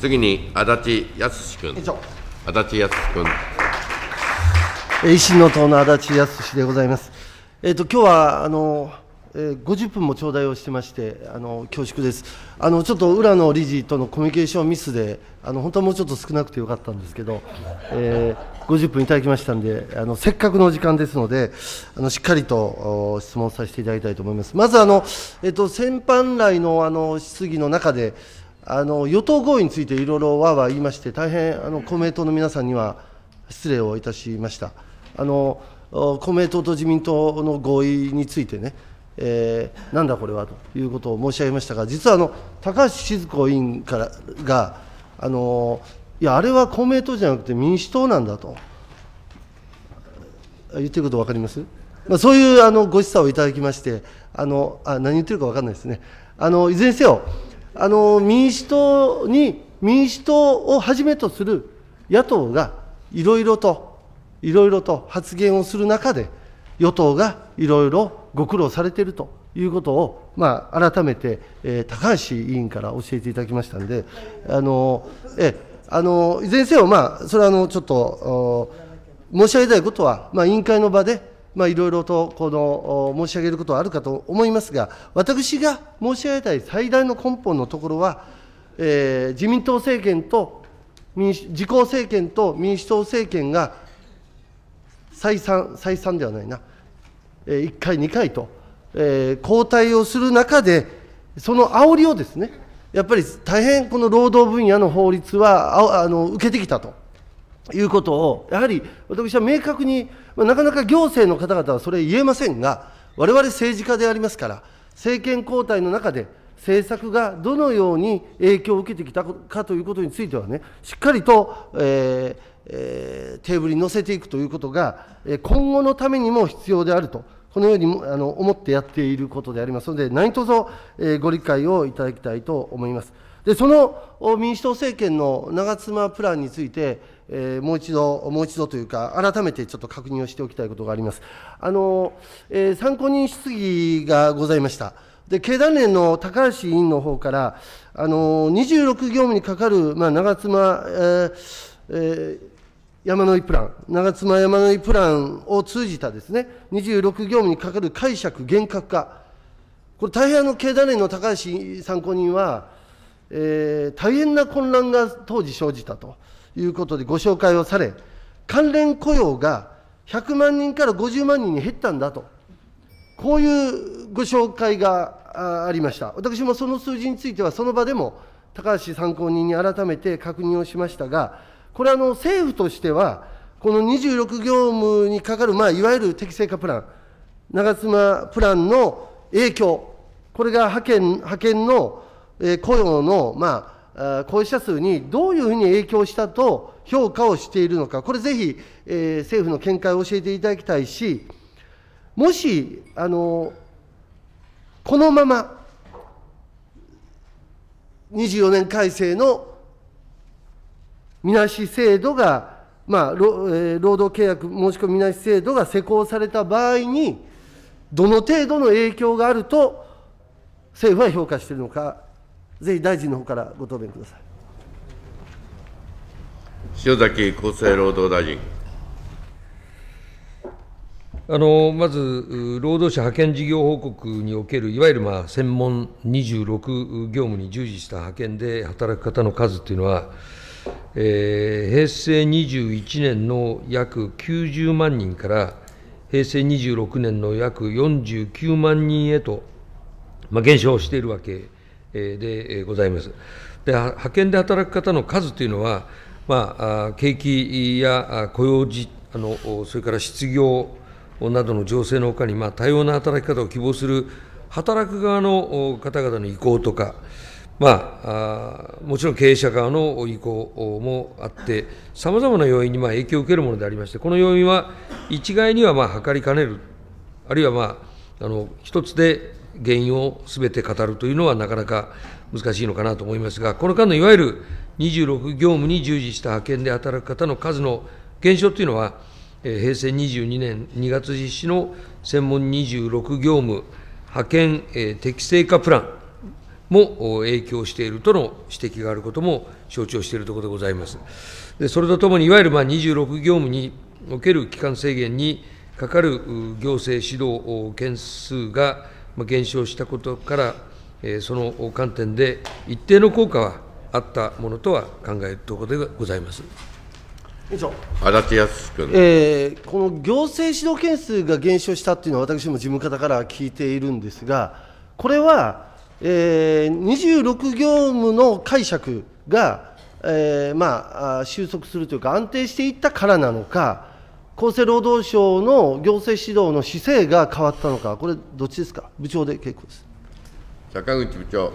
次に足立康君。足立康君。維新の党の足立康でございます。えっ、ー、と今日はあの。えー、50分も頂戴をしてまして、あの恐縮ですあの、ちょっと裏の理事とのコミュニケーションミスで、あの本当はもうちょっと少なくてよかったんですけど、えー、50分いただきましたんであの、せっかくの時間ですので、あのしっかりと質問させていただきたいと思います。まずあの、えっと、先般来のあの質疑の中で、あの与党合意についていろいろわわ言いまして、大変あの公明党の皆さんには失礼をいたしました。あの公明党と自民党の合意についてね、えー、なんだこれはということを申し上げましたが、実はあの高橋静子委員からが、あのいや、あれは公明党じゃなくて民主党なんだと、言ってること分かります、まあ、そういうあのご示唆をいただきまして、あのあ何言ってるか分かんないですね。あのいずれにせよあの民主党に、民主党をはじめとする野党がいろいろと、いろいろと発言をする中で、与党がいろいろご苦労されているということを、まあ、改めて、えー、高橋委員から教えていただきましたんで、あのえあのいずれにせよ、まあ、それはあのちょっと申し上げたいことは、まあ、委員会の場で、まあ、いろいろとこの申し上げることはあるかと思いますが、私が申し上げたい最大の根本のところは、えー、自民党政権と民主、自公政権と民主党政権が再三、再三ではないな、えー、1回、2回と、えー、交代をする中で、その煽りをですね、やっぱり大変この労働分野の法律はああの受けてきたということを、やはり私は明確にまあ、なかなか行政の方々はそれ言えませんが、我々政治家でありますから、政権交代の中で、政策がどのように影響を受けてきたかということについてはね、しっかりと、えーえー、テーブルに載せていくということが、今後のためにも必要であると、このようにあの思ってやっていることでありますので、何卒、えー、ご理解をいただきたいと思います。でその民主党政権の長妻プランについて、えー、もう一度、もう一度というか、改めてちょっと確認をしておきたいことがあります。あの、えー、参考人質疑がございました。で、経団連の高橋委員の方から、あの、26業務にかかる、まあ、長妻、えーえー、山の井プラン、長妻山の井プランを通じたですね、26業務にかかる解釈厳格化、これ、大変あの経団連の高橋参考人は、えー、大変な混乱が当時生じたと。いうことでご紹介をされ、関連雇用が100万人から50万人に減ったんだと、こういうご紹介がありました。私もその数字については、その場でも高橋参考人に改めて確認をしましたが、これあの、政府としては、この26業務にかかる、まあ、いわゆる適正化プラン、長妻プランの影響、これが派遣派遣の、えー、雇用の、まあ、高費者数にどういうふうに影響したと評価をしているのか、これぜひ、えー、政府の見解を教えていただきたいし、もし、あのこのまま、24年改正のみなし制度が、まあ、労働契約申し込みみなし制度が施行された場合に、どの程度の影響があると、政府は評価しているのかぜひ大臣の方からご答弁ください。塩崎厚生労働大臣。あのまず、労働者派遣事業報告における、いわゆるまあ専門26業務に従事した派遣で働く方の数というのは、えー、平成21年の約90万人から、平成26年の約49万人へと、まあ、減少しているわけでございます。で派遣で働く方の数というのは、まあ、景気や雇用時あの、それから失業などの情勢のほかに、まあ、多様な働き方を希望する働く側の方々の意向とか、まあ、あもちろん経営者側の意向もあって、さまざまな要因にまあ影響を受けるものでありまして、この要因は一概にはまあ測りかねる、あるいは、まあ、あの一つで原因をすべて語るというのはなかなか難しいのかなと思いますが、この間のいわゆる26業務に従事した派遣で働く方の数の減少というのは、平成22年2月実施の専門26業務派遣適正化プランも影響しているとの指摘があることも承知をしているところでございます。でそれとともに、いわゆるまあ26業務における期間制限にかかる行政指導件数が減少したことから、その観点で一定の効果はあったものとは考えるところでございます。委員長康君、えー、この行政指導件数が減少したっていうのは、私も事務方から聞いているんですが、これは、えー、26業務の解釈が、えーまあ、収束するというか、安定していったからなのか、厚生労働省の行政指導の姿勢が変わったのか、これ、どっちですか、部長で結構です。坂口部長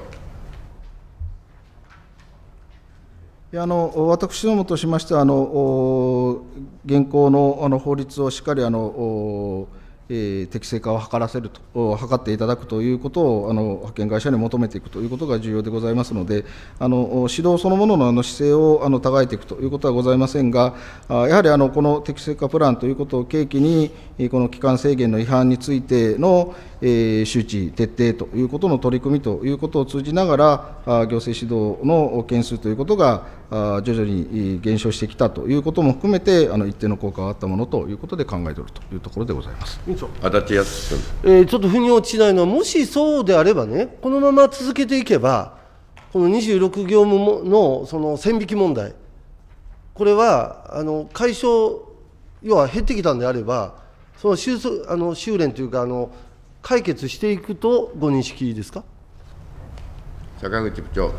いやあの私どもとしましては、あの現行のあの法律をしっかりあのえ適正化を図らせると、図っていただくということをあの派遣会社に求めていくということが重要でございますので、あの指導そのもののあの姿勢をあの互えていくということはございませんが、やはりあのこの適正化プランということを契機に、この期間制限の違反についての、えー、周知、徹底ということの取り組みということを通じながら、行政指導の件数ということが徐々に減少してきたということも含めて、あの一定の効果があったものということで考えておるというところでございます。長足立康ん。えー、ちょっと腑に落ちないのは、もしそうであればね、このまま続けていけば、この26業務のその線引き問題、これはあの解消、要は減ってきたんであれば、その修あの修練というかあの、解決していくとご認識ですか坂口部長。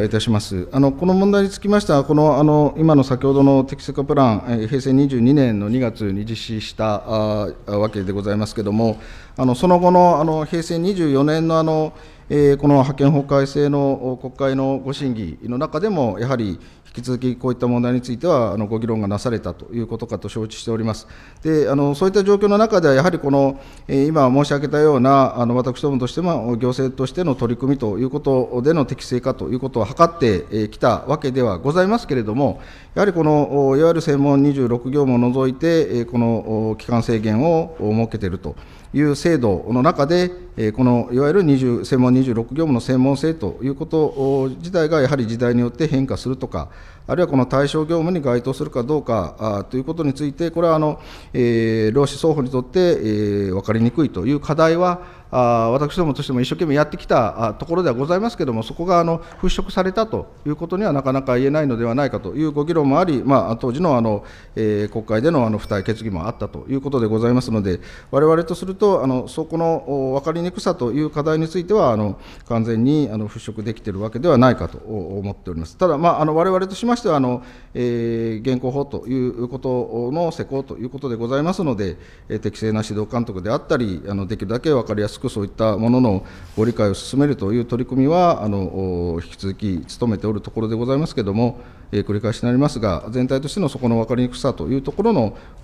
えいたしますあのこの問題につきましては、このあの今の先ほどの適正化プラン、平成22年の2月に実施したあわけでございますけれども、あのその後のあの平成24年のあの、えー、この派遣法改正の国会のご審議の中でも、やはり、引き続きこういった問題については、あのご議論がなされたということかと承知しております。であのそういった状況の中では、やはりこの、えー、今申し上げたような、あの私どもとしても、行政としての取り組みということでの適正化ということを図ってきたわけではございますけれども、やはりこのいわゆる専門26業務を除いて、この期間制限を設けていると。いう制度の中で、このいわゆる20専門26業務の専門性ということ自体がやはり時代によって変化するとか、あるいはこの対象業務に該当するかどうかということについて、これはあの、えー、労使双方にとって、えー、分かりにくいという課題はあ私どもとしても一生懸命やってきたところではございますけれども、そこがあの払拭されたということにはなかなか言えないのではないかというご議論もあり、まあ、当時のあの、えー、国会でのあの付帯決議もあったということでございますので、われわれとすると、あのそこの分かりにくさという課題については、あの完全にあの払拭できているわけではないかと思っております。ただ、まあ、あの我々としましてはあの、えー、現行法ということの施行ということでございますので、えー、適正な指導監督であったり、あのできるだけ分かりやすくくそういったもののご理解を進めるという取り組みは、あの引き続き努めておるところでございますけれども、えー、繰り返しになりますが、全体としてのそこの分かりにくさというところ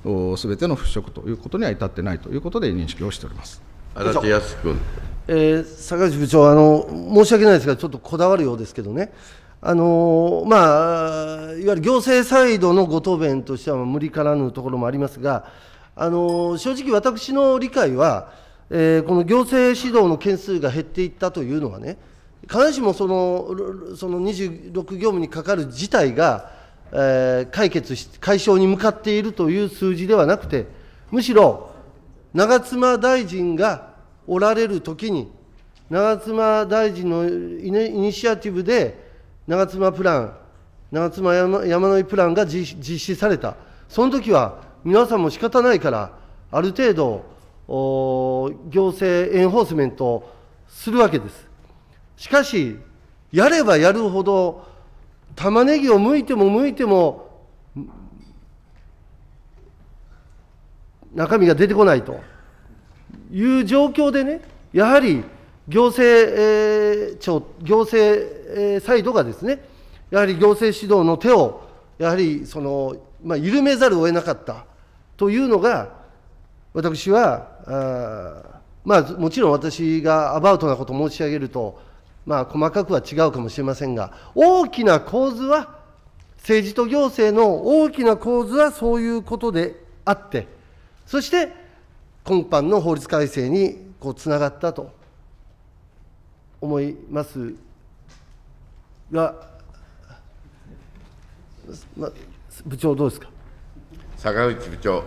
のすべての払拭ということには至ってないということで認識をしております足立康君、えー、坂口部長あの、申し訳ないですが、ちょっとこだわるようですけどね。あのまあ、いわゆる行政サイドのご答弁としては無理からぬところもありますが、あの正直、私の理解は、えー、この行政指導の件数が減っていったというのはね、必ずしもそのその26業務にかかる事態が、えー、解決し、解消に向かっているという数字ではなくて、むしろ長妻大臣がおられるときに、長妻大臣のイニシアティブで、長妻プラン、長妻山山井プランが実施された、その時は皆さんも仕方ないから、ある程度、行政エンフォースメントをするわけです。しかし、やればやるほど、玉ねぎを剥いても剥いても、中身が出てこないという状況でね、やはり行政庁、行政サイドがですね、やはり行政指導の手を、やはりその、まあ、緩めざるを得なかったというのが、私はまあもちろん私がアバウトなことを申し上げるとまあ細かくは違うかもしれませんが大きな構図は政治と行政の大きな構図はそういうことであってそして今般の法律改正にこうつながったと思いますが、ま、部長どうですか坂口部長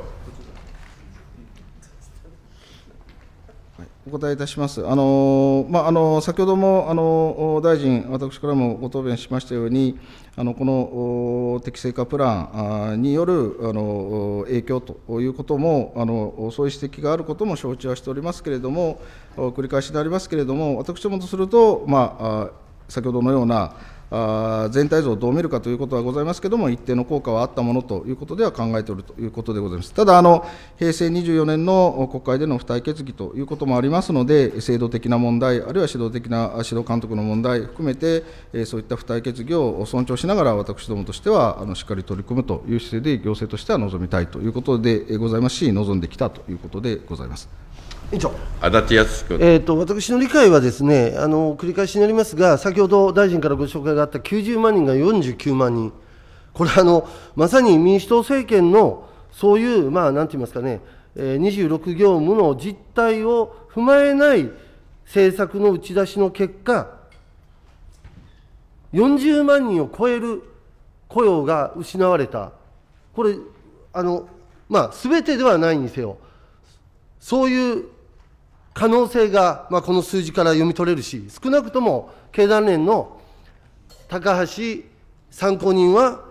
お答えいたします。あのまあ、あの先ほどもあの大臣、私からもご答弁しましたように、あのこの適正化プランによるあの影響ということもあの、そういう指摘があることも承知はしておりますけれども、繰り返しでありますけれども、私どもとすると、まあ、先ほどのような、あ全体像をどう見るかということはございますけれども、一定の効果はあったものということでは考えておるということでございます。ただ、あの平成24年の国会での付帯決議ということもありますので、制度的な問題、あるいは指導的な指導監督の問題含めて、そういった付帯決議を尊重しながら、私どもとしてはあのしっかり取り組むという姿勢で、行政としては臨みたいということでございますし、臨んできたということでございます。委員長足立康君、えーと、私の理解はですねあの繰り返しになりますが先ほど大臣からご紹介があった90万人が49万人これあのまさに民主党政権のそういうまあなんて言いますかね、え26業務の実態を踏まえない政策の打ち出しの結果40万人を超える雇用が失われたこれあのまあてではないにせよそういう可能性が、まあ、この数字から読み取れるし、少なくとも経団連の高橋参考人は、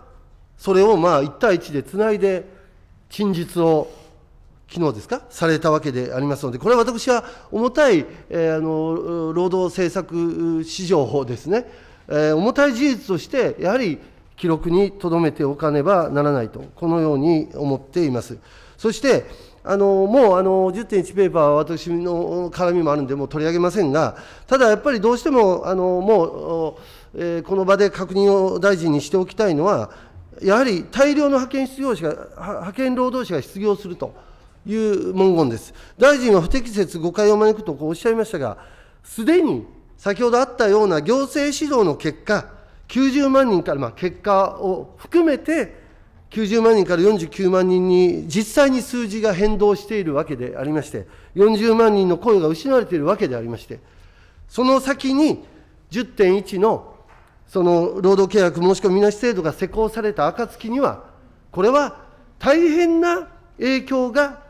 それをまあ1対1でつないで、陳述を昨日ですか、されたわけでありますので、これは私は重たい、えー、あの労働政策市場法ですね、えー、重たい事実として、やはり記録にとどめておかねばならないと、このように思っています。そしてあのもうあの10.1ペーパーは私の絡みもあるんで、もう取り上げませんが、ただやっぱりどうしても、あのもう、えー、この場で確認を大臣にしておきたいのは、やはり大量の派遣失業者が、派遣労働者が失業するという文言です。大臣は不適切誤解を招くとこうおっしゃいましたが、すでに先ほどあったような行政指導の結果、90万人から、まあ、結果を含めて、90万人から49万人に実際に数字が変動しているわけでありまして、40万人の声が失われているわけでありまして、その先に10.1のその労働契約申し込みなし制度が施行された暁には、これは大変な影響が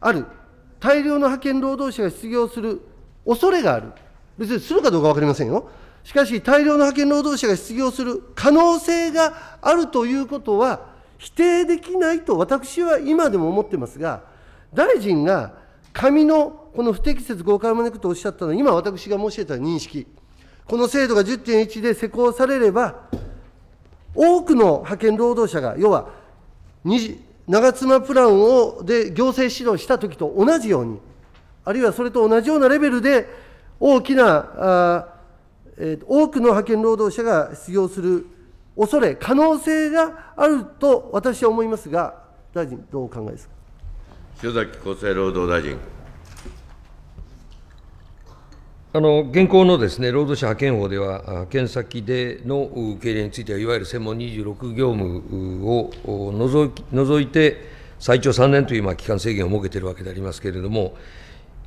ある、大量の派遣労働者が失業する恐れがある、別にするかどうか分かりませんよ。しかし、大量の派遣労働者が失業する可能性があるということは、否定できないと私は今でも思ってますが、大臣が紙のこの不適切誤解を招くとおっしゃったのは、今私が申し上げた認識、この制度が10.1で施行されれば、多くの派遣労働者が、要は、長妻プランをで行政指導したときと同じように、あるいはそれと同じようなレベルで、大きな多くの派遣労働者が失業する恐れ、可能性があると私は思いますが、大臣、どうお考えですか塩崎厚生労働大臣。あの現行のですね労働者派遣法では、派遣先での受け入れについては、いわゆる専門26業務を除い除いて、最長3年というまあ期間制限を設けているわけでありますけれども、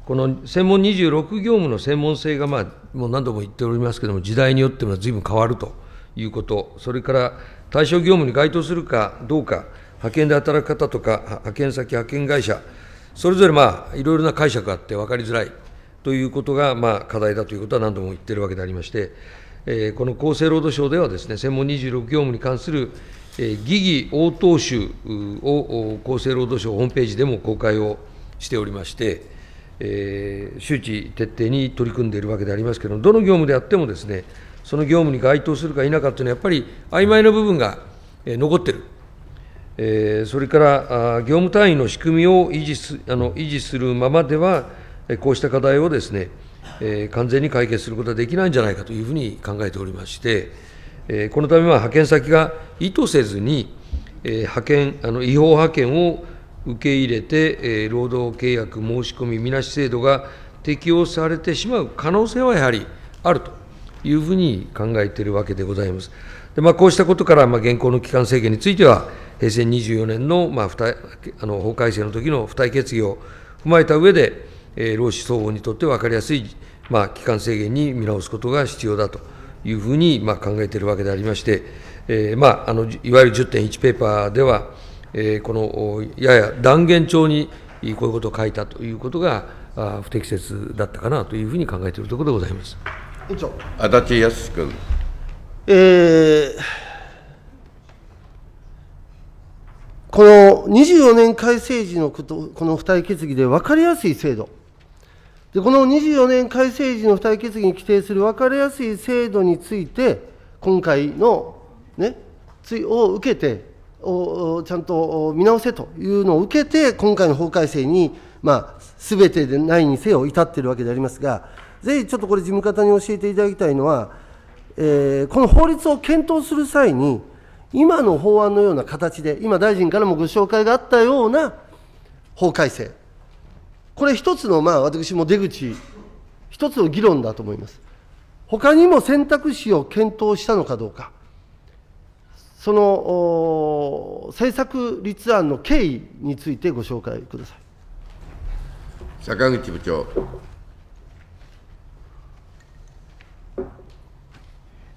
この専門26業務の専門性が、まあ、もう何度も言っておりますけれども、時代によっても随分変わるということ、それから対象業務に該当するかどうか、派遣で働く方とか、派遣先、派遣会社、それぞれ、まあ、いろいろな解釈があって分かりづらいということが、まあ、課題だということは何度も言っているわけでありまして、えー、この厚生労働省ではです、ね、専門26業務に関する、えー、疑義応答集を厚生労働省ホームページでも公開をしておりまして、えー、周知徹底に取り組んでいるわけでありますけれども、どの業務であってもですね、その業務に該当するか否かというのは、やっぱり曖昧な部分が、えー、残ってる、えー、それからあ業務単位の仕組みを維持すあの維持するままでは、こうした課題をですね、えー、完全に解決することはできないんじゃないかというふうに考えておりまして、えー、このためは派遣先が意図せずに、えー、派遣あの違法派遣を受け入れて、え労働契約申し込みみなし制度が適用されてしまう可能性はやはりあるというふうに考えているわけでございます。でまあ、こうしたことから、まあ、現行の期間制限については、平成24年の,、まあ、あの法改正の時の付帯決議を踏まえた上で、えー、労使双方にとって分かりやすい、まあ、期間制限に見直すことが必要だというふうに、まあ、考えているわけでありまして、えーまあ、あのいわゆる10.1ペーパーでは、えこのやや断言調にこういうことを書いたということが不適切だったかなというふうに考えているところでございます。委員長足立康君、えー、この24年改正時のこと、この付帯決議で分かりやすい制度、でこの24年改正時の付帯決議に規定する分かりやすい制度について、今回のね、ついを受けて、をちゃんと見直せというのを受けて、今回の法改正に、まあ、てでないにせよ至っているわけでありますが、ぜひちょっとこれ、事務方に教えていただきたいのは、えこの法律を検討する際に、今の法案のような形で、今、大臣からもご紹介があったような法改正、これ、一つの、まあ、私も出口、一つの議論だと思います。他にも選択肢を検討したのかどうか。その政策立案の経緯についてご紹介ください坂口部長。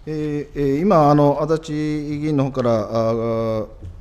え今あの、足立議員の方から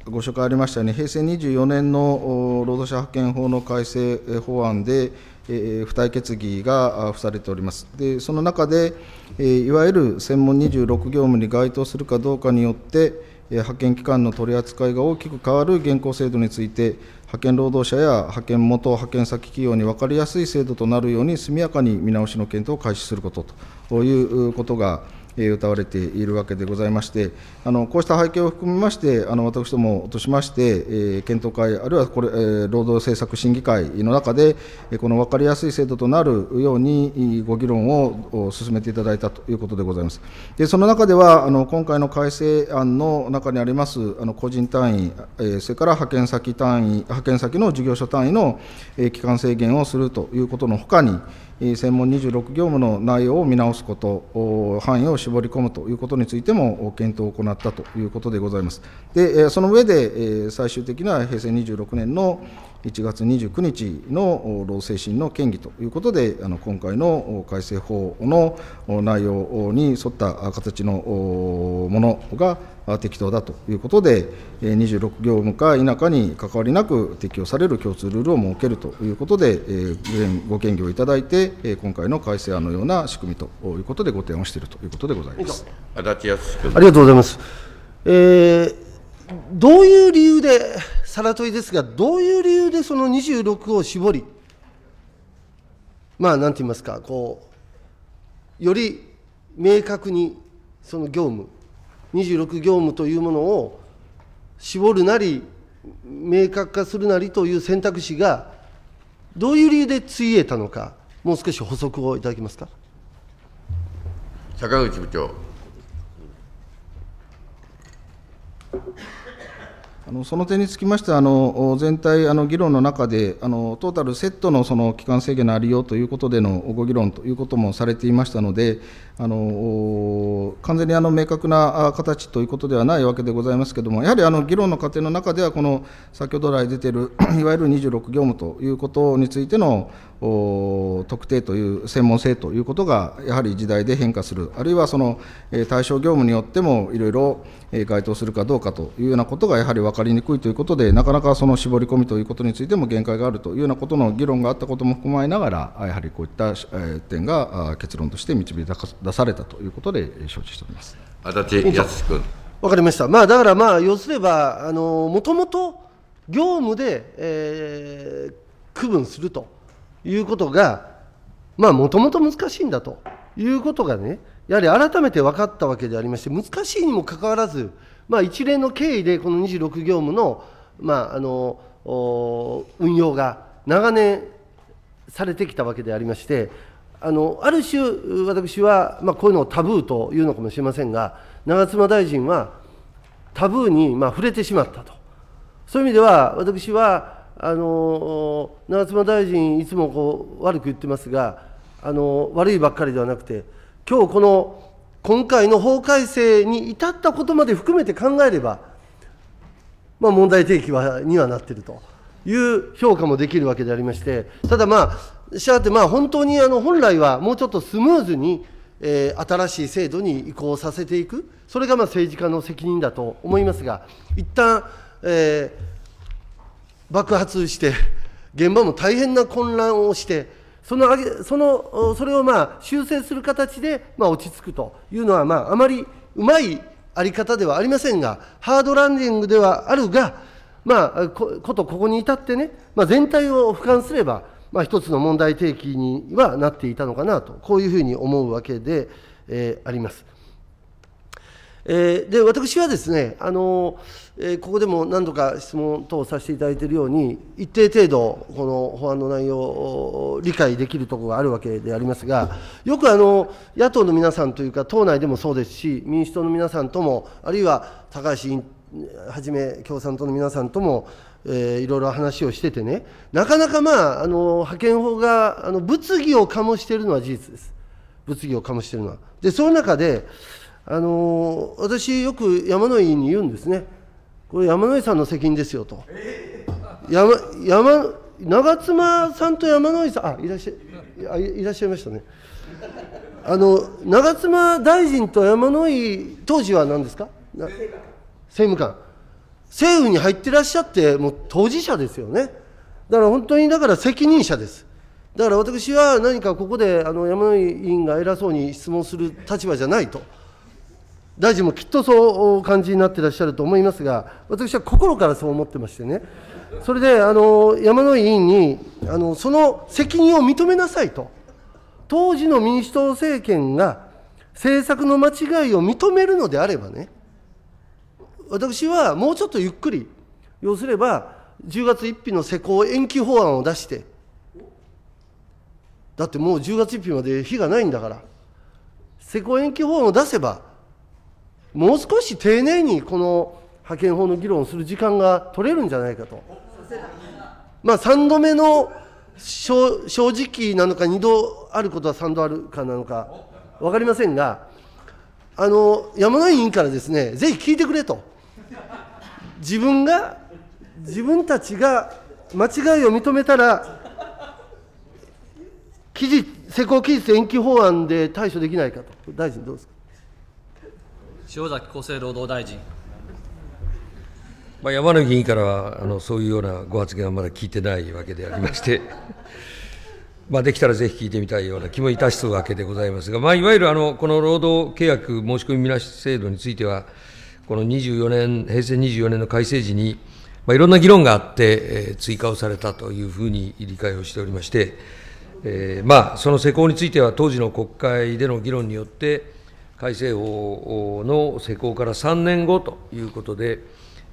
ご紹介ありましたように、平成24年の労働者派遣法の改正法案で、え付帯決議が付されております。でその中で、えいわゆる専門26業務に該当するかどうかによって、派遣機関の取り扱いが大きく変わる現行制度について、派遣労働者や派遣元、派遣先企業に分かりやすい制度となるように、速やかに見直しの検討を開始することということが、歌われているわけでございまして、あのこうした背景を含めまして、あの私どもとしまして、え検討会、あるいはこれ、え労働政策審議会の中で、この分かりやすい制度となるようにご議論を進めていただいたということでございます。でその中ではあの、今回の改正案の中にあります、あの個人単位、えそれから派遣先単位、派遣先の事業所単位の、えー、期間制限をするということのほかに、専門26業務の内容を見直すこと、範囲を絞り込むということについても検討を行ったということでございます。でその上で、最終的な平成26年の1月29日の労政審の権議ということで、あの今回の改正法の内容に沿った形のものが適当だということで、26業務か否かに関わりなく適用される共通ルールを設けるということで、ご検議をいただいて、今回の改正案のような仕組みということで、ご提案をしているということでございます足立康君ありがとうございます。えー、どういう理由で、さら問いですが、どういう理由でその26を絞り、まあ、なんて言いますか、こうより明確にその業務26業務というものを絞るなり、明確化するなりという選択肢が、どういう理由でついえたのか、もう少し補足をいただけますか。坂口部長。あのその点につきましては、あの全体あの議論の中であの、トータルセットのその期間制限のありようということでのご議論ということもされていましたので、あの完全にあの明確な形ということではないわけでございますけれども、やはりあの議論の過程の中では、この先ほど来出ている、いわゆる26業務ということについての特定という専門性ということがやはり時代で変化する、あるいはその対象業務によってもいろいろ該当するかどうかというようなことがやはり分かりにくいということで、なかなかその絞り込みということについても限界があるというようなことの議論があったことも踏まえながら、やはりこういった点が結論として導き出されたということで承知しております足立康君。わかりました、まあ、だからまあ要すれば、もともと業務で、えー、区分すると。いうことが、まあ、もともと難しいんだということがね、やはり改めて分かったわけでありまして、難しいにもかかわらず、まあ、一連の経緯で、この26業務の,、まあ、あの運用が長年されてきたわけでありまして、あのある種、私は、まあ、こういうのをタブーというのかもしれませんが、長妻大臣はタブーに、まあ、触れてしまったと、そういう意味では、私は、あの長妻大臣、いつもこう悪く言ってますがあの、悪いばっかりではなくて、今日この今回の法改正に至ったことまで含めて考えれば、まあ、問題提起はにはなっているという評価もできるわけでありまして、ただまあ、したがってまあ本当にあの本来はもうちょっとスムーズに、えー、新しい制度に移行させていく、それがまあ政治家の責任だと思いますが、一旦、えー爆発して現場も大変な混乱をしてそのそのそれをまあ修正する形でまあ落ち着くというのはまああまりうまいあり方ではありませんがハードランディングではあるがまあことここに至ってね、まあ、全体を俯瞰すればまあ、一つの問題提起にはなっていたのかなとこういうふうに思うわけで、えー、あります。えー、で私はですねあの、えー、ここでも何度か質問等をさせていただいているように、一定程度、この法案の内容を理解できるところがあるわけでありますが、よくあの野党の皆さんというか、党内でもそうですし、民主党の皆さんとも、あるいは高橋はじめ共産党の皆さんとも、えー、いろいろ話をしててね、なかなか、まあ、あの派遣法があの物議を醸しているのは事実です、物議を醸しているのは。でその中であの私よく山野井に言うんですねこれ山野井さんの責任ですよと、山山長妻さんと山野井さんあいらっしゃいいらっしゃいましたねあの長妻大臣と山野井当時は何ですか政務官政府に入ってらっしゃってもう当事者ですよねだから本当にだから責任者ですだから私は何かここであの山野井委員が偉そうに質問する立場じゃないと。大臣もきっとそうお感じになってらっしゃると思いますが、私は心からそう思ってましてね、それであの山野井委員にあの、その責任を認めなさいと、当時の民主党政権が政策の間違いを認めるのであればね、私はもうちょっとゆっくり、要すれば、10月1日の施行延期法案を出して、だってもう10月1日まで日がないんだから、施行延期法案を出せば、もう少し丁寧にこの派遣法の議論をする時間が取れるんじゃないかと。まあ、3度目の正直なのか、2度あることは3度あるかなのか分かりませんが、あの山の委員からですね、ぜひ聞いてくれと、自分が、自分たちが間違いを認めたら、記事施行期日延期法案で対処できないかと、大臣、どうですか。塩崎厚生労働大臣。まあ、山野議員からはあのそういうようなご発言はまだ聞いてないわけでありまして、まあできたらぜひ聞いてみたいような気もいたすわけでございますが、まあ、いわゆるあのこの労働契約申し込みみなし制度については、この24年、平成24年の改正時に、まあ、いろんな議論があって、えー、追加をされたというふうに理解をしておりまして、えー、まあその施行については、当時の国会での議論によって、改正法の施行から3年後ということで、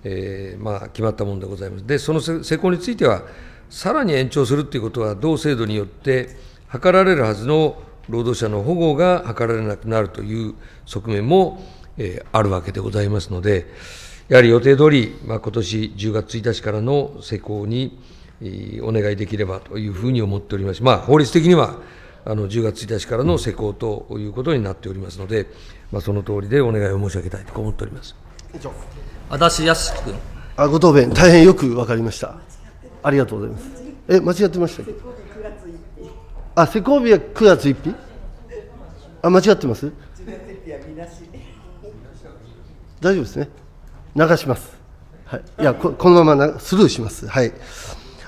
えー、まあ、決まったものでございます。で、その施行については、さらに延長するということは、同制度によって図られるはずの労働者の保護が図られなくなるという側面も、えー、あるわけでございますので、やはり予定通り、まあ、今年10月1日からの施行に、えー、お願いできればというふうに思っております。まあ、法律的にはあの10月1日からの施行ということになっておりますので、まあ、その通りでお願いを申し上げたいと思っております足立康君あご答弁、大変よく分かりました。ありがとうございます。え、間違ってましたっけあ、施工日は9月1日あ、間違ってます大丈夫ですね。流します。はい、いやこ、このままなスルーします。はい。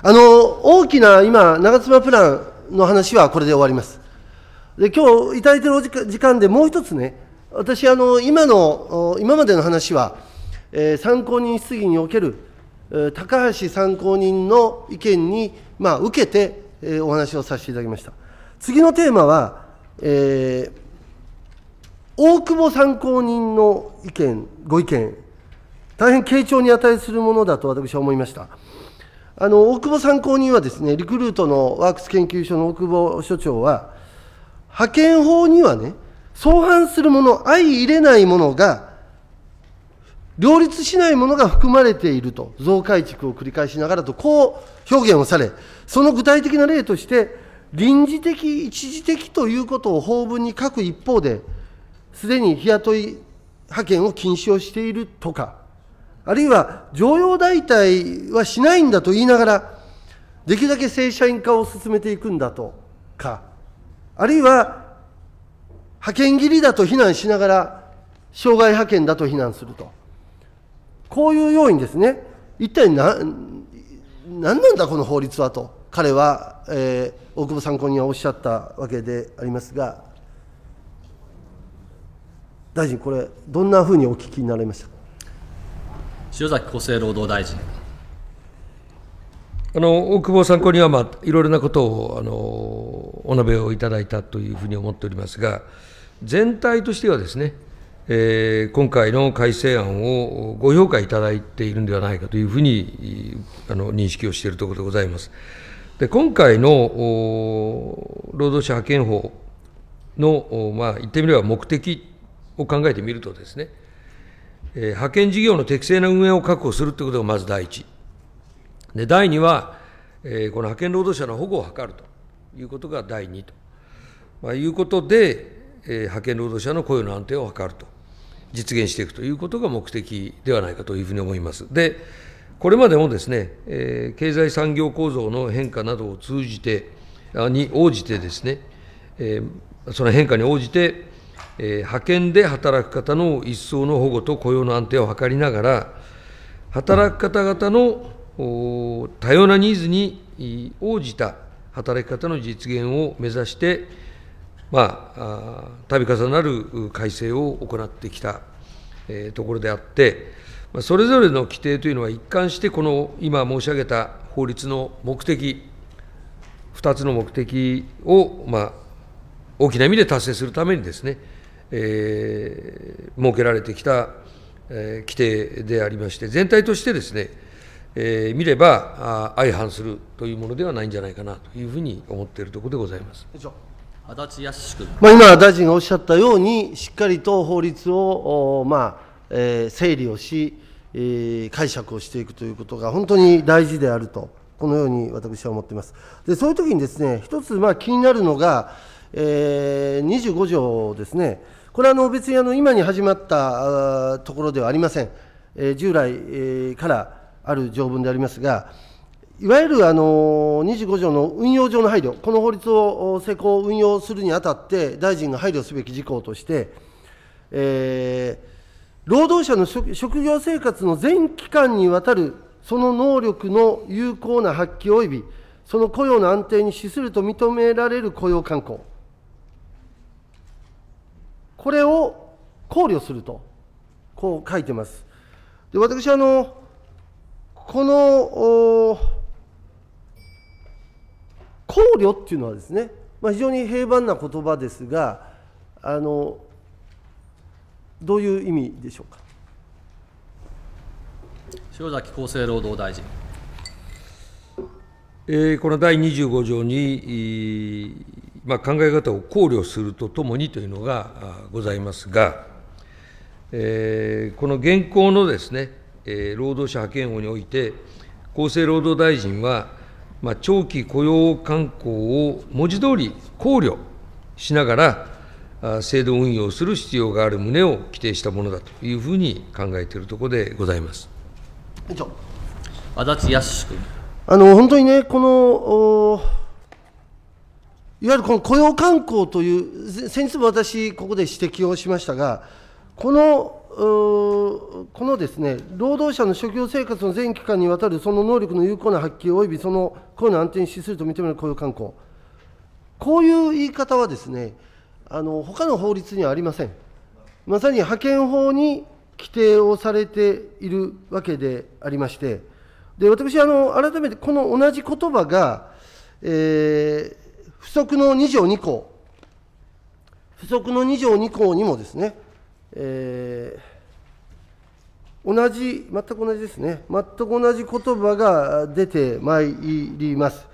あの、大きな今、長妻プラン、の話はこれで終わります。で今日いただいている時間でもう一つね、私、あの今の今までの話は、えー、参考人質疑における、えー、高橋参考人の意見に、まあ、受けて、えー、お話をさせていただきました。次のテーマは、えー、大久保参考人の意見、ご意見、大変傾聴に値するものだと私は思いました。あの大久保参考人はですねリクルートのワークス研究所の大久保所長は派遣法にはね相反するもの相入れないものが両立しないものが含まれていると増改築を繰り返しながらとこう表現をされその具体的な例として臨時的一時的ということを法文に書く一方ですでに日雇い派遣を禁止をしているとかあるいは常用代替はしないんだと言いながら、できるだけ正社員化を進めていくんだとか、あるいは派遣切りだと非難しながら、障害派遣だと非難すると、こういうようにですね、一体何何なんだ、この法律はと、彼は、えー、大久保参考人はおっしゃったわけでありますが、大臣、これ、どんなふうにお聞きになられましたか。塩崎厚生労働大臣。あの大久保参考には、まあ、いろいろなことをあのお鍋をいただいたというふうに思っておりますが、全体としてはですね、えー、今回の改正案をご評価いただいているんではないかというふうにあの認識をしているところでございます。で今回の労働者派遣法の、まあ、言ってみれば目的を考えてみるとですね、え派遣事業の適正な運営を確保するということがまず第一。で、第二は、えこの派遣労働者の保護を図るということが第二と、まあ、いうことで、え派遣労働者の雇用の安定を図ると、実現していくということが目的ではないかというふうに思います。で、これまでもですね、え経済産業構造の変化などを通じて、に応じてですね、えその変化に応じて、え派遣で働く方の一層の保護と雇用の安定を図りながら、働く方々の多様なニーズに応じた働き方の実現を目指して、まあ、度重なる改正を行ってきた、えところであって、まあ、それぞれの規定というのは一貫して、この今申し上げた法律の目的、2つの目的を、まあ、大きな意味で達成するためにですね、えー、設けられてきた、えー、規定でありまして、全体としてですね、えー、見れば相反するというものではないんじゃないかなというふうに思っているところでございます。まあ、今、大臣がおっしゃったように、しっかりと法律を、まあえー、整理をし、えー、解釈をしていくということが本当に大事であると、このように私は思っています。でそういう時にですね一つまあ気になるのが、えー、25条ですね、これはあの別にあの今に始まったところではありません、え従来、からある条文でありますが、いわゆるあの25条の運用上の配慮、この法律を施行、運用するにあたって、大臣が配慮すべき事項として、えー、労働者の職業生活の全期間にわたるその能力の有効な発揮及び、その雇用の安定に資すると認められる雇用慣行。これを考慮すると、こう書いてます。で私あの、この考慮っていうのはですね、まあ、非常に平凡な言葉ですが、あのどういう意味でしょうか。塩崎厚生労働大臣。えー、この第25条に、まあ、考え方を考慮するとともにというのがございますが、えー、この現行のですね、えー、労働者派遣法において、厚生労働大臣は、まあ、長期雇用慣行を文字通り考慮しながら、制度運用する必要がある旨を規定したものだというふうに考えているところでございます。以足立康君あの本当にねこのいわゆるこの雇用慣行という先日も私ここで指摘をしましたがこのこのですね労働者の職業生活の全期間にわたるその能力の有効な発揮及びその雇用の安定に資すると認める雇用慣行こういう言い方はですねあの他の法律にはありませんまさに派遣法に規定をされているわけでありましてで私あの改めてこの同じ言葉が、えー不足の2条2項、不足の2条2項にもですね、えー、同じ、全く同じですね、全く同じ言葉が出てまいります。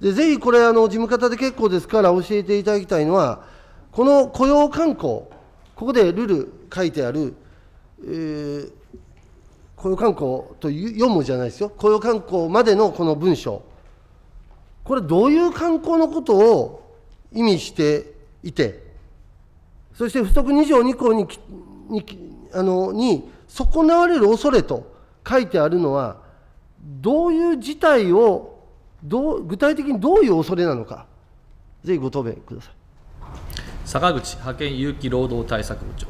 でぜひこれあの、事務方で結構ですから、教えていただきたいのは、この雇用慣行、ここでルール書いてある、えー、雇用慣行と読むじゃないですよ、雇用慣行までのこの文章。これどういう観光のことを意味していてそして不足2条2項ににあのに損なわれる恐れと書いてあるのはどういう事態をどう具体的にどういう恐れなのかぜひご答弁ください坂口派遣有機労働対策部長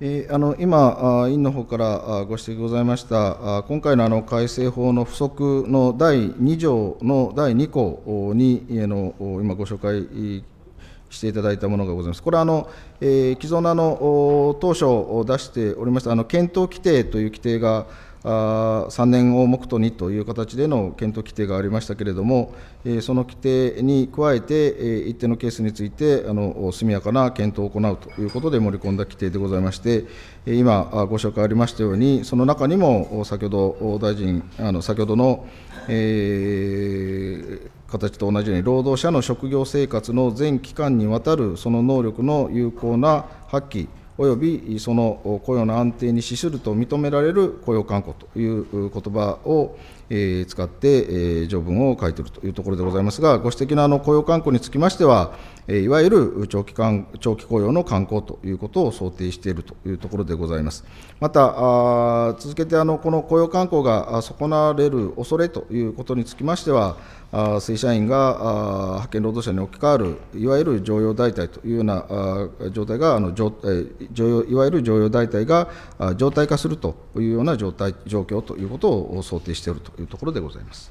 えあの今、委員の方からご指摘ございました、今回のあの改正法の付則の第2条の第2項にの今、ご紹介していただいたものがございます。これはあの、えー、既存のあの当初出しておりましたあの検討規定という規定が3年を目途にという形での検討規定がありましたけれども、その規定に加えて、一定のケースについて、速やかな検討を行うということで盛り込んだ規定でございまして、今、ご紹介ありましたように、その中にも先ほど大臣、あの先ほどの、えー、形と同じように、労働者の職業生活の全期間にわたるその能力の有効な発揮、およびその雇用の安定に資すると認められる雇用慣行という言葉をえ使って、え条文を書いているというところでございますが、ご指摘のあの雇用慣行につきましては、えいわゆる長期間長期雇用の慣行ということを想定しているというところでございます。また、あ続けてあのこの雇用慣行が損なわれる恐れということにつきましては、あ正社員があ派遣労働者に置き換わる、いわゆる常用代替というようなあ状態があの常、え常用、いわゆる常用代替が常態化するというような状態状況ということを想定しているというところでございます。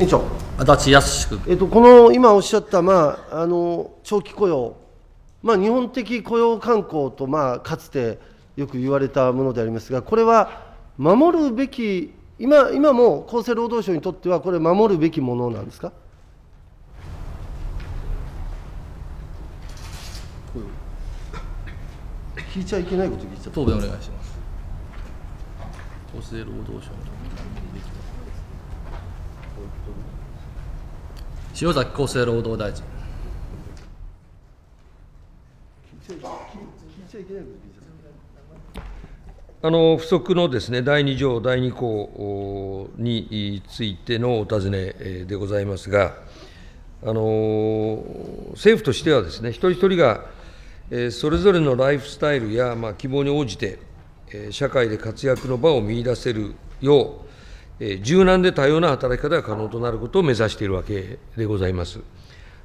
委員長足立康君、えっと、この今おっしゃった、まあ、あの長期雇用、まあ、日本的雇用慣行と、まあ、かつてよく言われたものでありますが、これは守るべき、今今も厚生労働省にとっては、これ、守るべきものなんですか。聞いちゃいけないこと聞いちゃった。答弁お願いします。厚生労働省塩崎厚生労働大臣。あの不足のですね第2条、第2項についてのお尋ねでございますが、あの政府としてはですね一人一人がそれぞれのライフスタイルや、まあ、希望に応じて、社会で活躍の場を見いだせるよう、柔軟で多様な働き方が可能となることを目指しているわけでございます。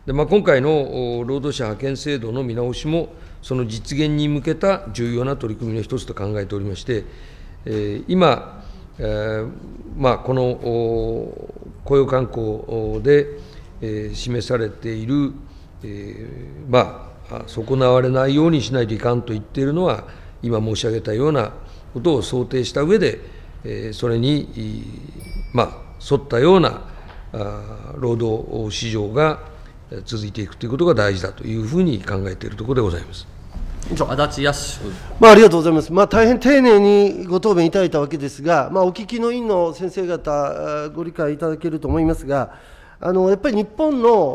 でまあ、今回の労働者派遣制度の見直しも、その実現に向けた重要な取り組みの一つと考えておりまして、え今、えまあ、この雇用慣行で、え示されている、えまあ、損なわれないようにしないといかんと言っているのは、今申し上げたようなことを想定した上で、えそれに、まあ、沿ったようなあ労働市場が続いていくということが大事だというふうに考えているところでございます。まあ、ありがとうございます、まあ、大変丁寧にご答弁いただいたわけですが、まあ、お聞きの委員の先生方、ご理解いただけると思いますが、あのやっぱり日本の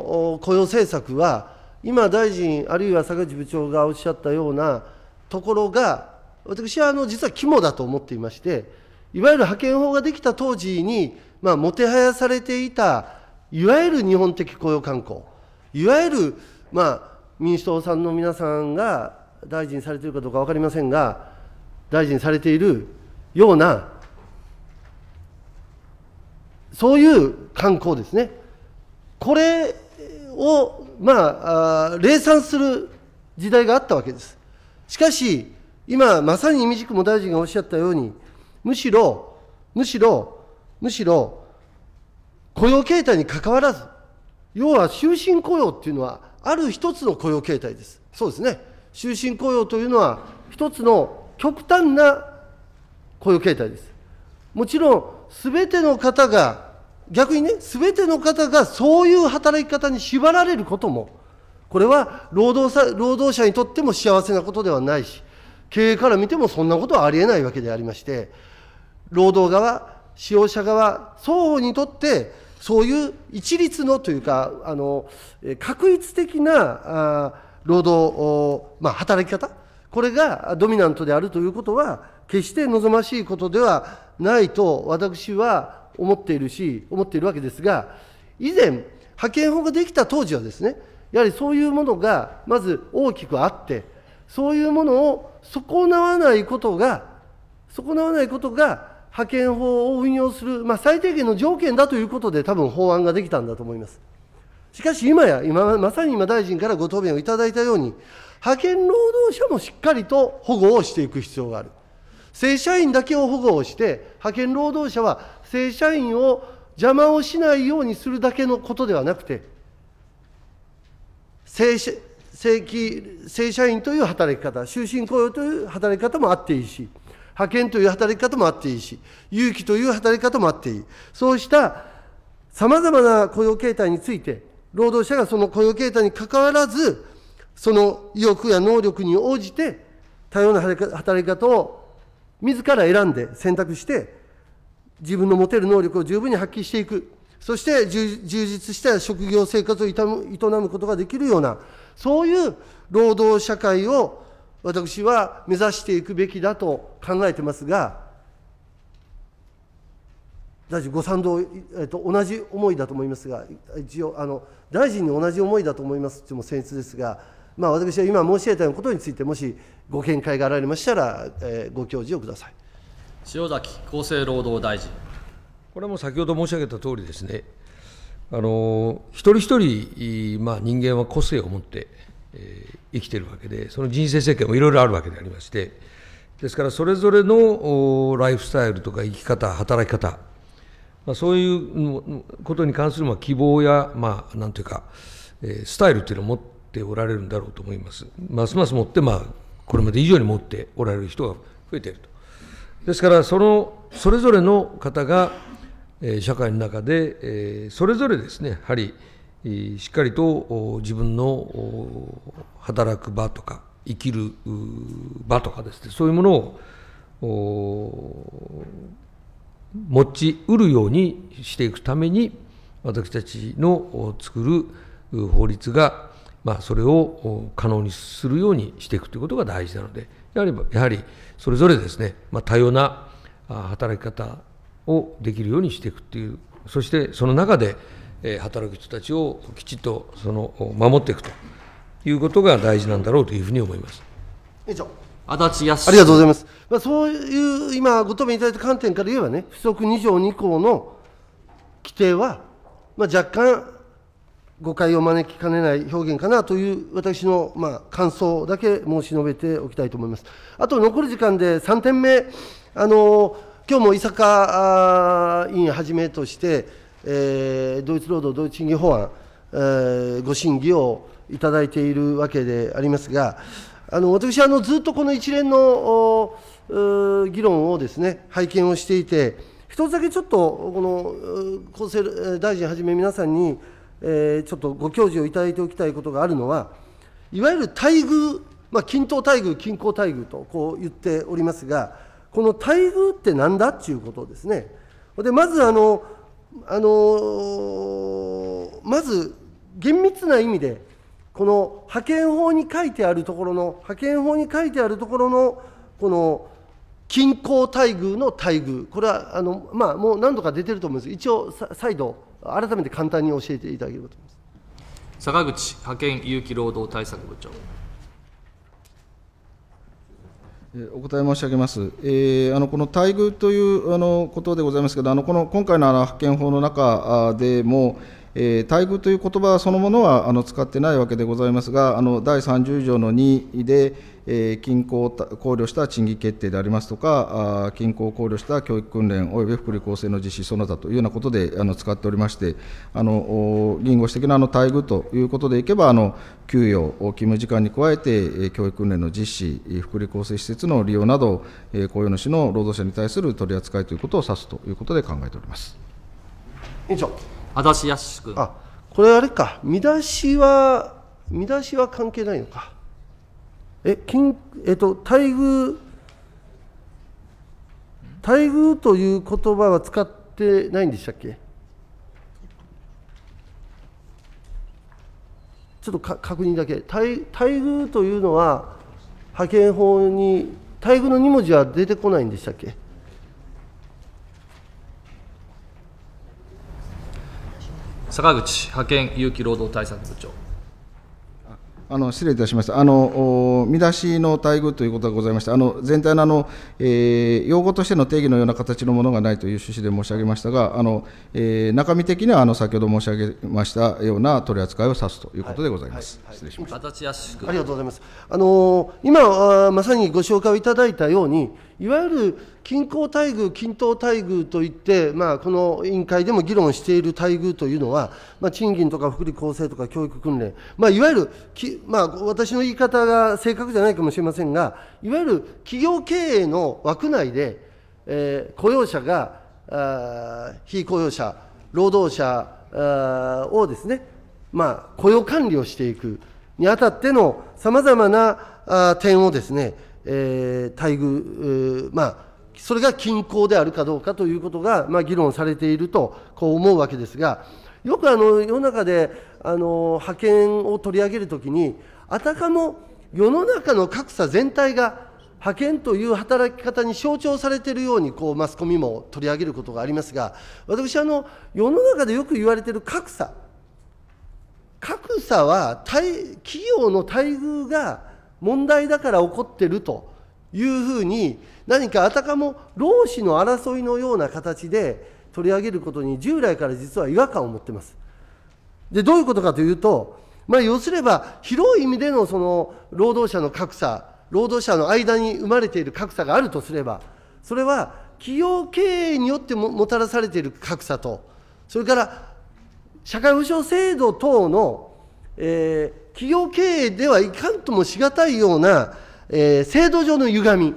雇用政策は、今、大臣、あるいは坂口部長がおっしゃったようなところが、私はあの実は肝だと思っていまして、いわゆる派遣法ができた当時に、まあ、もてはやされていた、いわゆる日本的雇用慣行、いわゆる、まあ、民主党さんの皆さんが大臣されているかどうか分かりませんが、大臣されているような、そういう慣行ですね。これを、まあ、冷賛する時代があったわけです。しかし、今、まさにいみじくも大臣がおっしゃったように、むしろ、むしろ、むしろ、雇用形態に関わらず、要は終身雇用っていうのは、ある一つの雇用形態です。そうですね。終身雇用というのは、一つの極端な雇用形態です。もちろん、すべての方が、逆にね、すべての方がそういう働き方に縛られることも、これは労働労働者にとっても幸せなことではないし、経営から見てもそんなことはありえないわけでありまして、労働側、使用者側、双方にとって、そういう一律のというか、あの確一的なあ労働、まあ、働き方、これがドミナントであるということは、決して望ましいことではないと、私は思っているし、思っているわけですが、以前、派遣法ができた当時はですね、やはりそういうものがまず大きくあって、そういうものを損なわないことが、損なわないことが派遣法を運用する、まあ、最低限の条件だということで、多分法案ができたんだと思います。しかし今や、今まさに今、大臣からご答弁をいただいたように、派遣労働者もしっかりと保護をしていく必要がある。正社員だけを保護をして、派遣労働者は正社員を邪魔をしないようにするだけのことではなくて、正正規正社員という働き方、終身雇用という働き方もあっていいし。派遣という働き方もあっていいし、勇気という働き方もあっていい。そうしたさまざまな雇用形態について、労働者がその雇用形態にかかわらず、その意欲や能力に応じて、多様な働き方を自ら選んで選択して、自分の持てる能力を十分に発揮していく。そして充実した職業生活を営むことができるような、そういう労働社会を私は目指していくべきだと考えてますが大臣ご賛同、えっと、同じ思いだと思いますが一応あの大臣に同じ思いだと思いますというも先日ですが、まあ、私は今申し上げたようなことについてもしご見解があられましたら、えー、ご教示をください塩崎厚生労働大臣これも先ほど申し上げた通りですねあの一人一人、まあ、人間は個性を持って、えー生きてるわけでその人生設計もいろいろあるわけでありましてですからそれぞれのライフスタイルとか生き方働き方、まあ、そういうことに関するまあ希望やまあなんていうか、えスタイルっていうのを持っておられるんだろうと思いますますます持ってまあこれまで以上に持っておられる人が増えているとですからそのそれぞれの方が、え社会の中で、えそれぞれですねやはり、しっかりと自分の働く場とか生きる場とかですねそういうものを持ちうるようにしていくために私たちの作る法律が、まそれを可能にするようにしていくということが大事なのでやはりやはりそれぞれですね、ま多様な働き方をできるようにしていくっていうそしてその中でえ働く人たちをきちっとその守っていくということが大事なんだろうというふうに思います。以上足立康ありがとうございます、まあ、そういう今、ご答弁いただいた観点から言えばね、不足2条2項の規定は、まあ、若干誤解を招きかねない表現かなという私のまあ感想だけ申し述べておきたいと思います。あと残る時間で3点目、あの今日も伊坂委員はじめとして、えー、同一労働同一賃金法案、えー、ご審議をいただいているわけでありますが、あの私あの、ずっとこの一連の議論をですね拝見をしていて、一つだけちょっと、この厚生大臣はじめ皆さんに、えー、ちょっとご教示をいただいておきたいことがあるのは、いわゆる待遇、まあ、均等待遇、均衡待遇とこう言っておりますが、この待遇ってなんだっていうことですね。でまずあのあのー、まず厳密な意味でこの派遣法に書いてあるところの派遣法に書いてあるところのこの均衡待遇の待遇これはあの、まあ、もう何度か出てると思います一応再度改めて簡単に教えていただければと思います坂口派遣有期労働対策部長お答え申し上げます、えー、あのこの待遇というあのことでございますけど、あのこの今回のあの派遣法の中でも、えー、待遇という言葉そのものはあの使ってないわけでございますが、あの第30条の2で、均衡を考慮した賃金決定でありますとか、均衡を考慮した教育訓練および福利厚生の実施、その他というようなことであの使っておりまして、あの議員ご指摘のあの待遇ということでいけば、あの給与、勤務時間に加えて、教育訓練の実施、福利厚生施設の利用など、雇用主の労働者に対する取り扱いということを指すということで考えております委員長、足立康君。あこれあれか、見出しは、見出しは関係ないのか。え金えっと待遇待遇という言葉は使ってないんでしたっけちょっと確認だけ待待遇というのは派遣法に待遇の2文字は出てこないんでしたっけ坂口派遣有機労働対策部長あの失礼いたしました、あの見出しの待遇ということがございました。あの全体のあの、えー、用語としての定義のような形のものがないという趣旨で申し上げましたが、あのえー、中身的にはあの先ほど申し上げましたような取り扱いを指すということでございます。はいはいはい、失礼しまし形やすくありがとうございますあの今まさにご紹介をいただいたように、いわゆる均衡待遇、均等待遇といって、まあ、この委員会でも議論している待遇というのは、まあ、賃金とか福利厚生とか教育訓練、まあ、いわゆるき、まあ、私の言い方が正確じゃないかもしれませんが、いわゆる企業経営の枠内で、えー、雇用者が、あ非雇用者、労働者あをですね、まあ、雇用管理をしていくにあたってのさまざまなあ点をですね、えー、待遇、まあ、それが均衡であるかどうかということが、まあ、議論されているとこう思うわけですが、よくあの世の中であの派遣を取り上げるときに、あたかも世の中の格差全体が派遣という働き方に象徴されているようにこうマスコミも取り上げることがありますが、私あの、世の中でよく言われている格差、格差は企業の待遇が問題だから起こっているというふうに、何かあたかも労使の争いのような形で取り上げることに従来から実は違和感を持ってます。でどういうことかというと、まあ、要すれば広い意味でのその労働者の格差労働者の間に生まれている格差があるとすればそれは企業経営によってもたらされている格差とそれから社会保障制度等の、えー、企業経営ではいかんともしがたいような、えー、制度上の歪み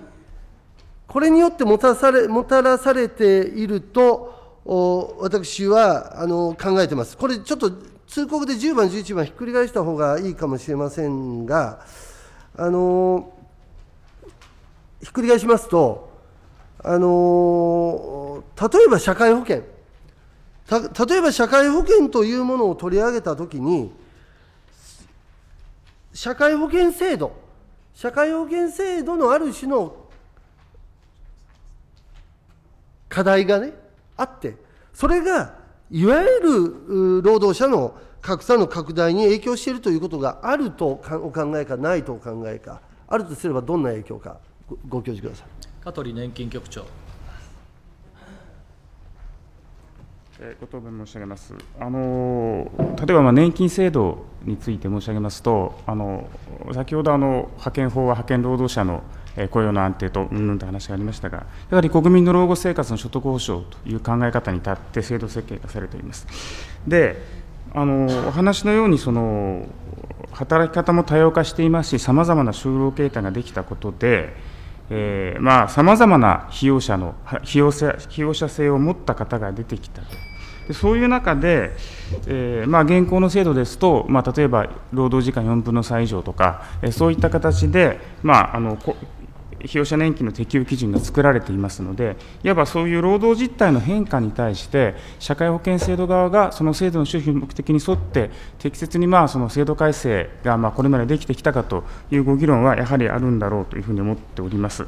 これによってもたされもたらされていると、私はあの考えてます。これちょっと通告で10番、11番ひっくり返した方がいいかもしれませんが、あのひっくり返しますと、あの例えば社会保険例えば社会保険というものを取り上げたときに、社会保険制度、社会保険制度のある種の課題がね、あって、それが、いわゆる労働者の格差の拡大に影響しているということがあるとお考えか、ないとお考えか、あるとすればどんな影響か、ご教示ください。香取年金局長。ご答弁申し上げます。あの例えばまあ年金制度について申し上げますと、あの先ほどあの派遣法は派遣労働者の雇用の安定とうんうんと話がありましたが、やはり国民の老後生活の所得保障という考え方に立って制度設計がされています。であのお話のようにその働き方も多様化していますし、さまざまな就労形態ができたことで、えー、まあ、さまざまな被用者の被用者、被用者性を持った方が出てきたと。でそういう中で、えー、まあ、現行の制度ですと、まあ、例えば労働時間4分の3以上とか、えー、そういった形で、まあ、あの被用者年金の適用基準が作られていますので、いわばそういう労働実態の変化に対して、社会保険制度側がその制度の収支目的に沿って、適切にまあその制度改正がまこれまでできてきたかというご議論はやはりあるんだろうというふうに思っております。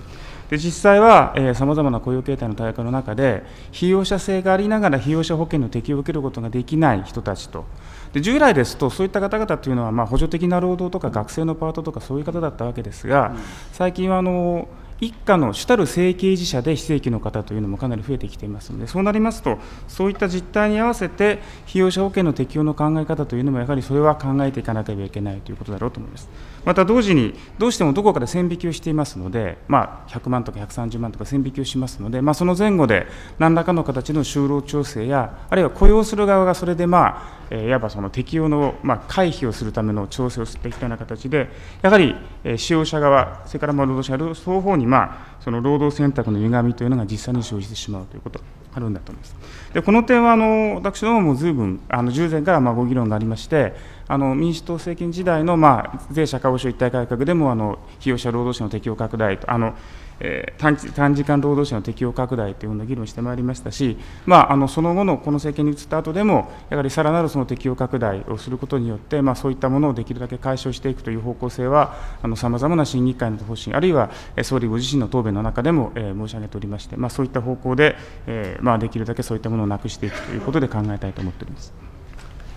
で実際は、えま様々な雇用形態の対会の中で、被用者性がありながら、被用者保険の適用を受けることができない人たちと。で従来ですとそういった方々というのはま補助的な労働とか学生のパートとかそういう方だったわけですが、最近はあの一家の主たる正規維持者で非正規の方というのもかなり増えてきていますので、そうなりますと、そういった実態に合わせて、被用者保険の適用の考え方というのも、やはりそれは考えていかなければいけないということだろうと思います。また同時に、どうしてもどこかで線引きをしていますので、まあ、100万とか130万とか線引きをしますので、まあ、その前後で何らかの形の就労調整や、あるいは雇用する側がそれで、まあえー、いわばその適用の、まあ、回避をするための調整をしてきような形で、やはり、えー、使用者側、それからまあ労働者双方に、まあ、その労働選択の歪みというのが実際に生じてしまうということ。あるんだと思いますでこの点はあの私どももずいぶんあの従前からまあご議論がありまして、あの民主党政権時代の、まあ、税社会保障一体改革でもあの被用者労働者の適用拡大とあの、えー、短短時間労働者の適用拡大というような議論をしてまいりましたし、まあ、あのその後のこの政権に移った後でも、やはりさらなるその適用拡大をすることによって、まあ、そういったものをできるだけ解消していくという方向性は、さまざまな審議会の方針、あるいは総理ご自身の答弁の中でも、えー、申し上げておりまして、まあ、そういった方向で、えーまあ、できるだけそういったものをなくしていくということで考えたいと思っております。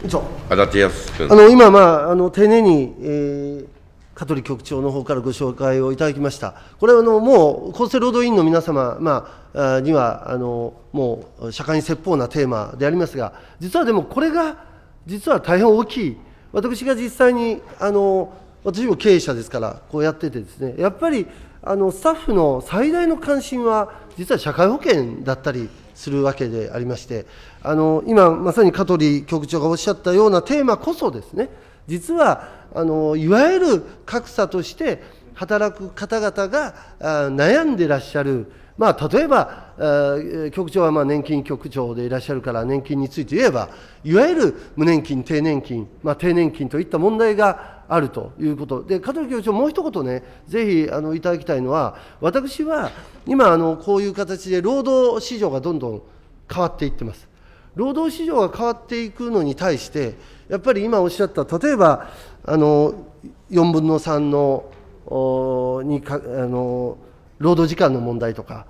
足立康君あの今、まあ、あの丁寧に、えー、香取局長の方からご紹介をいただきました、これはあのもう厚生労働委員の皆様、まあ、にはあのもう社会に説法なテーマでありますが、実はでもこれが実は大変大きい、私が実際にあの私も経営者ですから、こうやっててですね、やっぱりあのスタッフの最大の関心は、実は社会保険だったり、するわけでありましてあの今まさに香取局長がおっしゃったようなテーマこそですね実はあのいわゆる格差として働く方々が悩んでらっしゃる、まあ、例えば、局長はま年金局長でいらっしゃるから、年金について言えば、いわゆる無年金、低年金、まあ、低年金といった問題があるということで加藤教授もう一言ねぜひあのいただきたいのは私は今あのこういう形で労働市場がどんどん変わっていってます労働市場が変わっていくのに対してやっぱり今おっしゃった例えばあの4分の3のにかあの労働時間の問題とか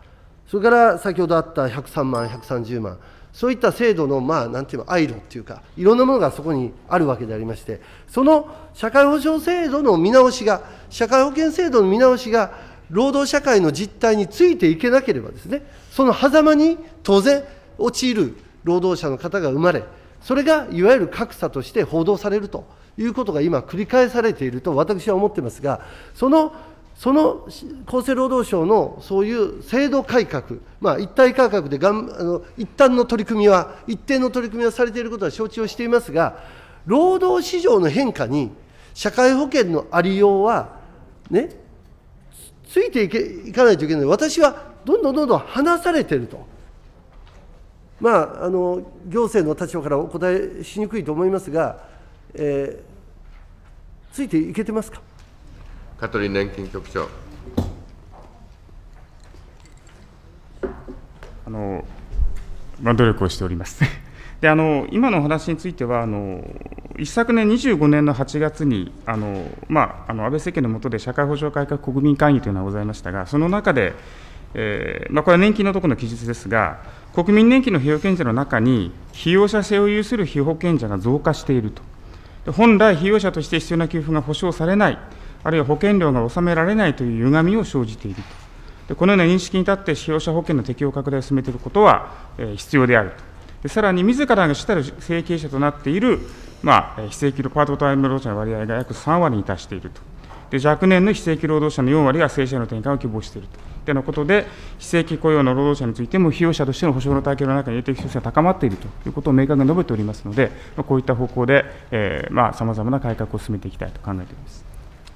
それから先ほどあった103万130万そういった制度の、まあ、なんていうの、アイロっていうか、いろんなものがそこにあるわけでありまして、その社会保障制度の見直しが、社会保険制度の見直しが、労働社会の実態についていけなければですね、その狭間に当然陥る労働者の方が生まれ、それがいわゆる格差として報道されるということが今、繰り返されていると私は思ってますが、そのその厚生労働省のそういう制度改革、まあ、一体改革でがんあの一旦の取り組みは、一定の取り組みはされていることは承知をしていますが、労働市場の変化に社会保険のありようは、ね、ついていけいかないといけない、私はどんどんどんどん離されてると。まあ、あの行政の立場からお答えしにくいと思いますが、えー、ついていけてますか香取年金局長。あのまあ、努力をしております。であの今のお話についてはあの、一昨年25年の8月に、あのまあ、あの安倍政権の下で社会保障改革国民会議というのがございましたが、その中で、えーまあ、これは年金のところの記述ですが、国民年金の被保険者の中に、被用者性を有する被保険者が増加していると、本来、被用者として必要な給付が保障されない。あるいは保険料が納められないという歪みを生じていると、でこのような認識に立って、使用者保険の適用拡大を進めていくことは、えー、必要であると、でさらに自らが主たる請求者となっている、まあ、非正規のパートタイム労働者の割合が約3割に達していると。で若年の非正規労働者の4割が正社員の転換を希望していると。ということで、非正規雇用の労働者についても、被用者としての保障の体系の中に入れていく必要性が高まっているということを明確に述べておりますので、こういった方向で、さまざ、まな改革を進めていきたいと考えております。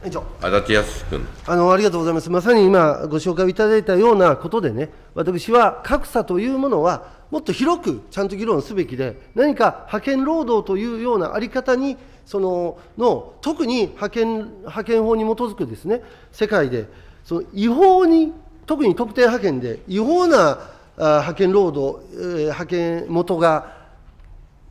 以上足立康君あのありがとうございます、まさに今、ご紹介いただいたようなことでね、私は格差というものは、もっと広くちゃんと議論すべきで、何か派遣労働というようなあり方に、そのの特に派遣派遣法に基づくですね世界で、その違法に、特に特定派遣で、違法な派遣労働、派遣元が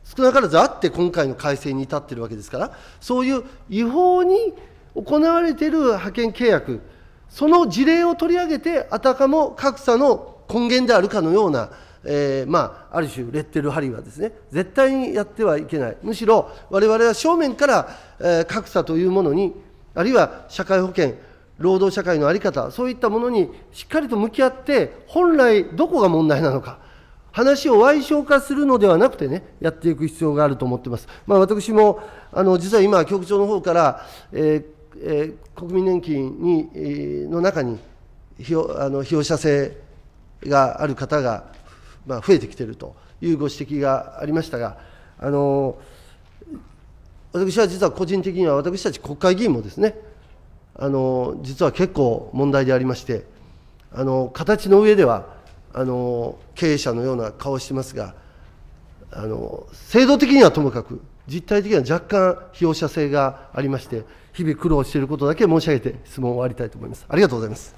少なからずあって、今回の改正に至っているわけですから、そういう違法に、行われている派遣契約、その事例を取り上げて、あたかも格差の根源であるかのような、えー、まあ、ある種、レッテル貼りはですね、絶対にやってはいけない、むしろ我々は正面から、えー、格差というものに、あるいは社会保険、労働社会の在り方、そういったものにしっかりと向き合って、本来、どこが問題なのか。話を矮償化するのではなくてね、やっていく必要があると思ってます。まあ、私もあの実は今、局長の方から、えーえー、国民年金に、えー、の中に費用あの費用者制がある方が、まあ、増えてきているというご指摘がありましたが、あの私は実は個人的には、私たち国会議員もですね、あの実は結構問題でありまして、あの形の上ではあの経営者のような顔をしてますが、あの制度的にはともかく、実態的には若干被用者性がありまして日々苦労していることだけ申し上げて質問を終わりたいと思いますありがとうございます